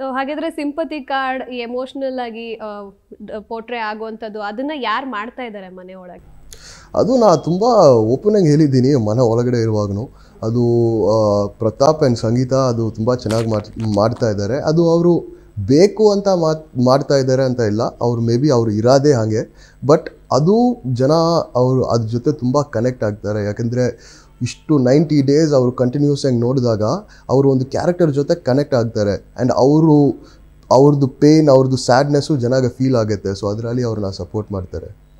so ಹಾಗಿದ್ರೆ sympathy card emotional ಆಗಿ ಪೋಟ್ರೆ ಆಗುವಂಥದ್ದು ಅದನ್ನ ಯಾರು ಮಾಡ್ತಾ ಇದ್ದಾರೆ ಮನೆ ಒಳಗೆ ಅದು ನಾ ತುಂಬ ಓಪನ್ ಆಗಿ ಹೇಳಿದ್ದೀನಿ ಮನೆ ಒಳಗಡೆ ಇರುವಾಗೂ ಅದು ಪ್ರತಾಪ್ ಆ್ಯಂಡ್ ಸಂಗೀತ ಅದು ತುಂಬ ಚೆನ್ನಾಗಿ ಮಾಡಿ ಮಾಡ್ತಾ ಇದ್ದಾರೆ ಅದು ಅವರು ಬೇಕು ಅಂತ ಮಾತ್ ಮಾಡ್ತಾ ಇದ್ದಾರೆ ಅಂತ ಇಲ್ಲ ಅವರು ಮೇ ಬಿ ಅವರು ಇರೋದೇ ಹಾಗೆ ಬಟ್ ಅದು ಜನ ಅವರು ಅದ್ರ ಜೊತೆ ತುಂಬ ಕನೆಕ್ಟ್ ಆಗ್ತಾರೆ ಯಾಕೆಂದರೆ ಇಷ್ಟು ನೈಂಟಿ ಡೇಸ್ ಅವರು ಕಂಟಿನ್ಯೂಸ್ ಆಗಿ ನೋಡಿದಾಗ ಅವರು ಒಂದು ಕ್ಯಾರೆಕ್ಟರ್ ಜೊತೆ ಕನೆಕ್ಟ್ ಆಗ್ತಾರೆ ಆ್ಯಂಡ್ ಅವರು ಅವ್ರದ್ದು ಪೇನ್ ಅವ್ರದ್ದು ಸ್ಯಾಡ್ನೆಸ್ಸು ಜನಾಗ ಫೀಲ್ ಆಗುತ್ತೆ ಸೊ ಅದರಲ್ಲಿ ಅವ್ರನ್ನ ಸಪೋರ್ಟ್ ಮಾಡ್ತಾರೆ